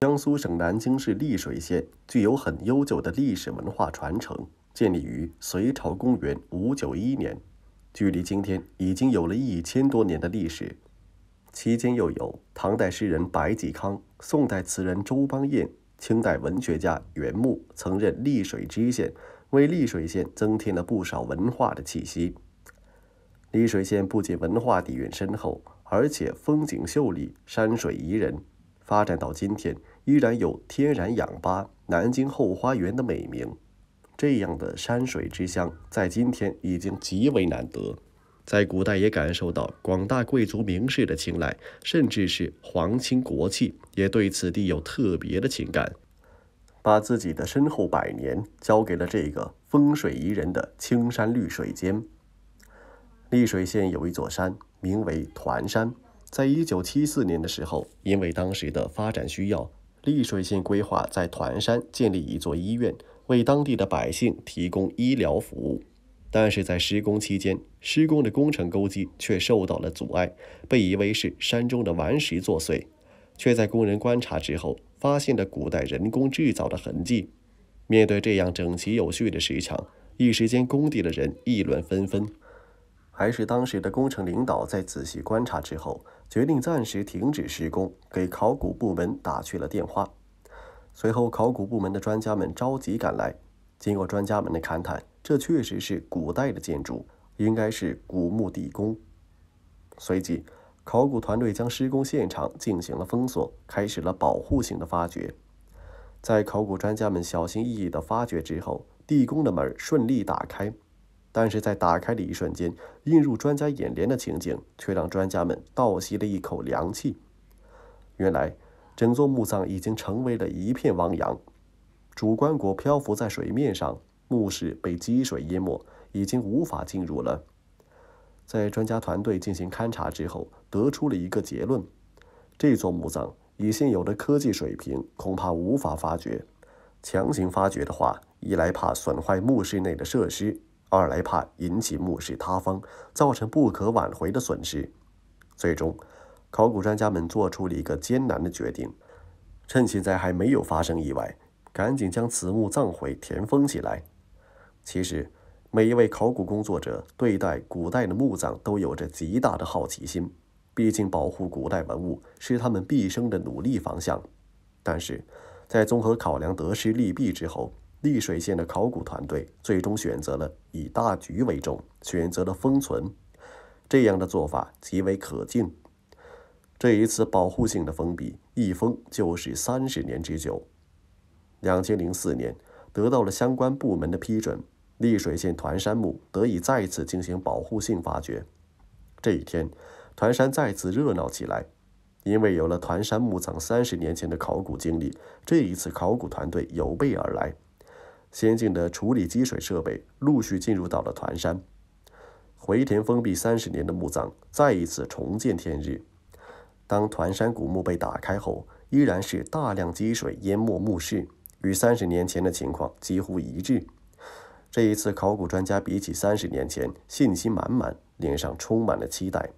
江苏省南京市溧水县具有很悠久的历史文化传承，建立于隋朝，公元五九一年，距离今天已经有了一千多年的历史。期间又有唐代诗人白济康、宋代词人周邦彦、清代文学家袁牧曾任溧水知县，为溧水县增添了不少文化的气息。溧水县不仅文化底蕴深厚，而且风景秀丽，山水宜人。发展到今天，依然有“天然氧吧、南京后花园”的美名。这样的山水之乡，在今天已经极为难得。在古代，也感受到广大贵族名士的青睐，甚至是皇亲国戚也对此地有特别的情感，把自己的身后百年交给了这个风水宜人的青山绿水间。丽水县有一座山，名为团山。在一九七四年的时候，因为当时的发展需要，丽水县规划在团山建立一座医院，为当地的百姓提供医疗服务。但是在施工期间，施工的工程勾机却受到了阻碍，被以为是山中的顽石作祟，却在工人观察之后发现了古代人工制造的痕迹。面对这样整齐有序的石墙，一时间工地的人议论纷纷。还是当时的工程领导在仔细观察之后，决定暂时停止施工，给考古部门打去了电话。随后，考古部门的专家们着急赶来。经过专家们的勘探，这确实是古代的建筑，应该是古墓地宫。随即，考古团队将施工现场进行了封锁，开始了保护性的发掘。在考古专家们小心翼翼的发掘之后，地宫的门顺利打开。但是在打开的一瞬间，映入专家眼帘的情景却让专家们倒吸了一口凉气。原来，整座墓葬已经成为了一片汪洋，主棺椁漂浮在水面上，墓室被积水淹没，已经无法进入了。在专家团队进行勘察之后，得出了一个结论：这座墓葬以现有的科技水平恐怕无法发掘。强行发掘的话，一来怕损坏墓室内的设施。二来怕引起墓室塌方，造成不可挽回的损失。最终，考古专家们做出了一个艰难的决定：趁现在还没有发生意外，赶紧将此墓葬毁、填封起来。其实，每一位考古工作者对待古代的墓葬都有着极大的好奇心，毕竟保护古代文物是他们毕生的努力方向。但是在综合考量得失利弊之后。丽水县的考古团队最终选择了以大局为重，选择了封存。这样的做法极为可敬。这一次保护性的封闭，一封就是三十年之久。两千零四年，得到了相关部门的批准，丽水县团山墓得以再次进行保护性发掘。这一天，团山再次热闹起来，因为有了团山墓葬三十年前的考古经历，这一次考古团队有备而来。先进的处理积水设备陆续进入到了团山，回填封闭三十年的墓葬再一次重见天日。当团山古墓被打开后，依然是大量积水淹没墓室，与三十年前的情况几乎一致。这一次，考古专家比起三十年前信心满满，脸上充满了期待。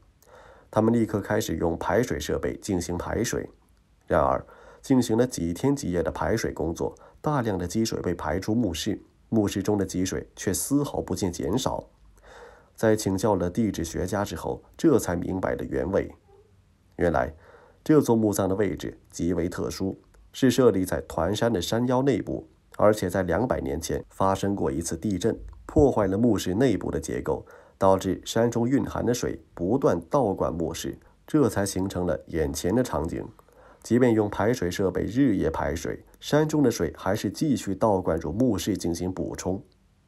他们立刻开始用排水设备进行排水，然而。进行了几天几夜的排水工作，大量的积水被排出墓室，墓室中的积水却丝毫不见减少。在请教了地质学家之后，这才明白的原委。原来，这座墓葬的位置极为特殊，是设立在团山的山腰内部，而且在两百年前发生过一次地震，破坏了墓室内部的结构，导致山中蕴含的水不断倒灌墓室，这才形成了眼前的场景。即便用排水设备日夜排水，山中的水还是继续倒灌入墓室进行补充。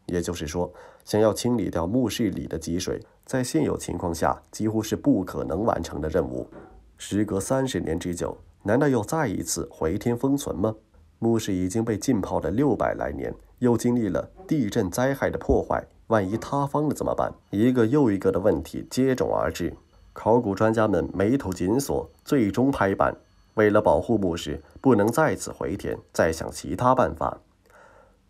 也就是说，想要清理掉墓室里的积水，在现有情况下几乎是不可能完成的任务。时隔三十年之久，难道又再一次回天封存吗？墓室已经被浸泡了六百来年，又经历了地震灾害的破坏，万一塌方了怎么办？一个又一个的问题接踵而至，考古专家们眉头紧锁，最终拍板。为了保护墓室，不能再次回填，再想其他办法。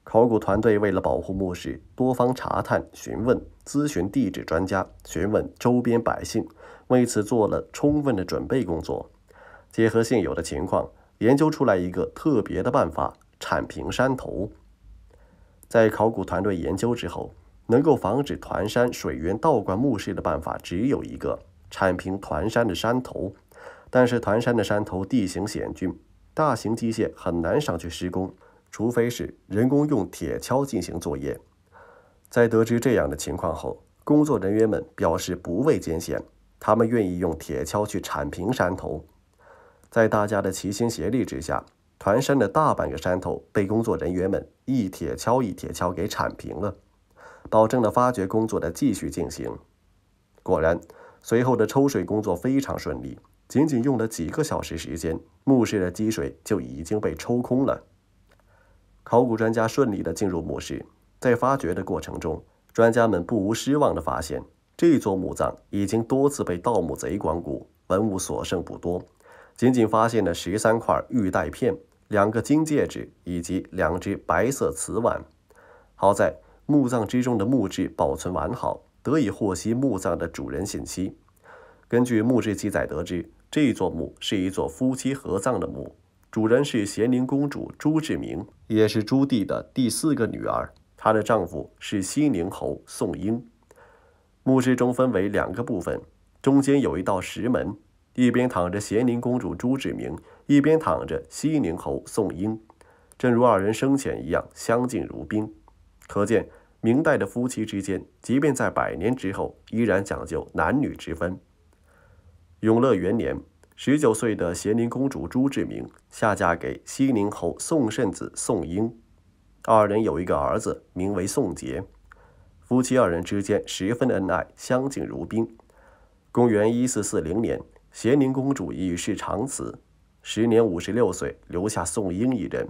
考古团队为了保护墓室，多方查探、询问、咨询地质专家，询问周边百姓，为此做了充分的准备工作。结合现有的情况，研究出来一个特别的办法：铲平山头。在考古团队研究之后，能够防止团山水源倒灌墓室的办法只有一个：铲平团山的山头。但是团山的山头地形险峻，大型机械很难上去施工，除非是人工用铁锹进行作业。在得知这样的情况后，工作人员们表示不畏艰险，他们愿意用铁锹去铲平山头。在大家的齐心协力之下，团山的大半个山头被工作人员们一铁锹一铁锹给铲平了，保证了发掘工作的继续进行。果然，随后的抽水工作非常顺利。仅仅用了几个小时时间，墓室的积水就已经被抽空了。考古专家顺利地进入墓室，在发掘的过程中，专家们不无失望地发现，这座墓葬已经多次被盗墓贼光顾，文物所剩不多，仅仅发现了十三块玉带片、两个金戒指以及两只白色瓷碗。好在墓葬之中的木志保存完好，得以获悉墓葬的主人信息。根据墓志记载得知，这座墓是一座夫妻合葬的墓，主人是咸宁公主朱志明，也是朱棣的第四个女儿。她的丈夫是西宁侯宋英。墓志中分为两个部分，中间有一道石门，一边躺着咸宁公主朱志明，一边躺着西宁侯宋英，正如二人生前一样，相敬如宾。可见明代的夫妻之间，即便在百年之后，依然讲究男女之分。永乐元年，十九岁的咸宁公主朱志明下嫁给西宁侯宋慎子宋英，二人有一个儿子，名为宋杰。夫妻二人之间十分恩爱，相敬如宾。公元一四四零年，咸宁公主与世长辞，时年五十六岁，留下宋英一人。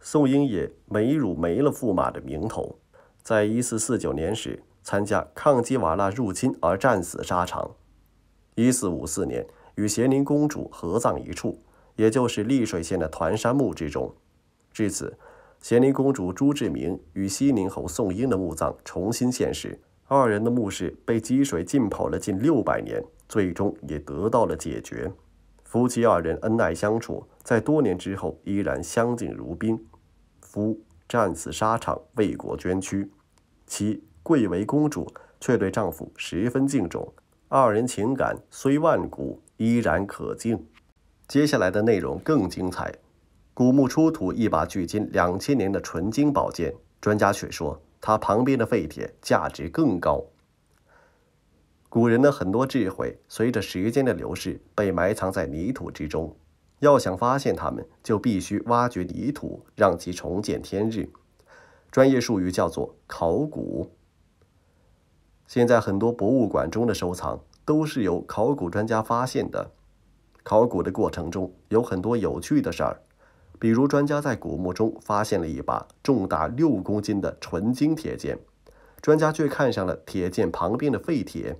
宋英也没辱没了驸马的名头，在一四四九年时参加抗击瓦剌入侵而战死沙场。一四五四年，与咸宁公主合葬一处，也就是丽水县的团山墓之中。至此，咸宁公主朱志明与西宁侯宋英的墓葬重新现世，二人的墓室被积水浸泡了近六百年，最终也得到了解决。夫妻二人恩爱相处，在多年之后依然相敬如宾。夫战死沙场，为国捐躯，其贵为公主，却对丈夫十分敬重。二人情感虽万古依然可敬，接下来的内容更精彩。古墓出土一把距今两千年的纯金宝剑，专家却说它旁边的废铁价值更高。古人的很多智慧，随着时间的流逝被埋藏在泥土之中，要想发现它们，就必须挖掘泥土，让其重见天日。专业术语叫做考古。现在很多博物馆中的收藏都是由考古专家发现的。考古的过程中有很多有趣的事儿，比如专家在古墓中发现了一把重达六公斤的纯金铁剑，专家却看上了铁剑旁边的废铁。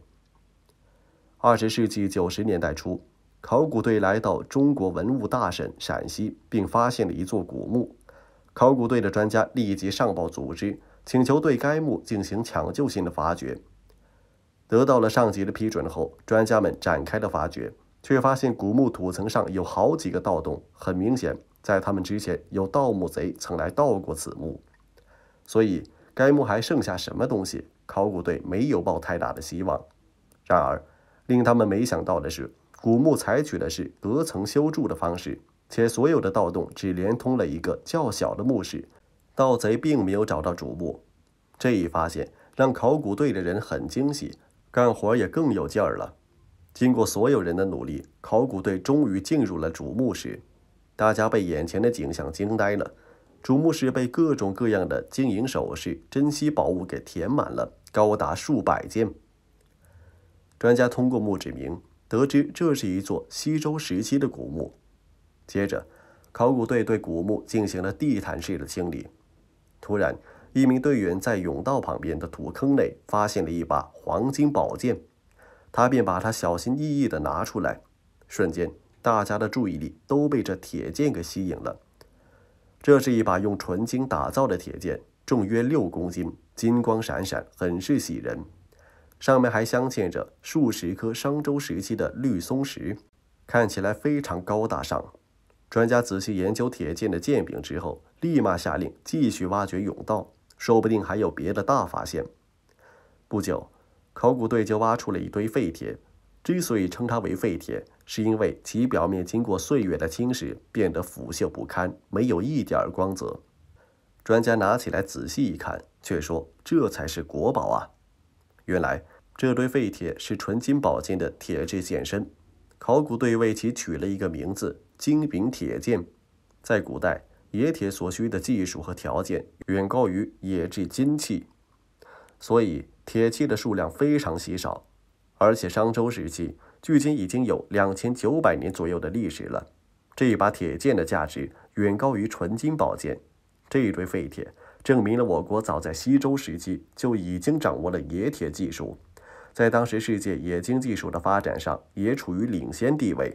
二十世纪九十年代初，考古队来到中国文物大省陕西，并发现了一座古墓。考古队的专家立即上报组织，请求对该墓进行抢救性的发掘。得到了上级的批准后，专家们展开了发掘，却发现古墓土层上有好几个盗洞，很明显，在他们之前有盗墓贼曾来盗过此墓。所以，该墓还剩下什么东西？考古队没有抱太大的希望。然而，令他们没想到的是，古墓采取的是隔层修筑的方式，且所有的盗洞只连通了一个较小的墓室，盗贼并没有找到主墓。这一发现让考古队的人很惊喜。干活也更有劲儿了。经过所有人的努力，考古队终于进入了主墓室。大家被眼前的景象惊呆了。主墓室被各种各样的金银首饰、珍稀宝物给填满了，高达数百件。专家通过墓志铭得知，这是一座西周时期的古墓。接着，考古队对古墓进行了地毯式的清理。突然，一名队员在甬道旁边的土坑内发现了一把黄金宝剑，他便把它小心翼翼地拿出来。瞬间，大家的注意力都被这铁剑给吸引了。这是一把用纯金打造的铁剑，重约六公斤，金光闪闪，很是喜人。上面还镶嵌着数十颗商周时期的绿松石，看起来非常高大上。专家仔细研究铁剑的剑柄之后，立马下令继续挖掘甬道。说不定还有别的大发现。不久，考古队就挖出了一堆废铁。之所以称它为废铁，是因为其表面经过岁月的侵蚀，变得腐朽不堪，没有一点光泽。专家拿起来仔细一看，却说：“这才是国宝啊！”原来，这堆废铁是纯金宝剑的铁质剑身。考古队为其取了一个名字——“金柄铁剑”。在古代，冶铁所需的技术和条件远高于冶制金器，所以铁器的数量非常稀少。而且商周时期距今已经有两千九百年左右的历史了。这一把铁剑的价值远高于纯金宝剑。这一堆废铁证明了我国早在西周时期就已经掌握了冶铁技术，在当时世界冶金技术的发展上也处于领先地位。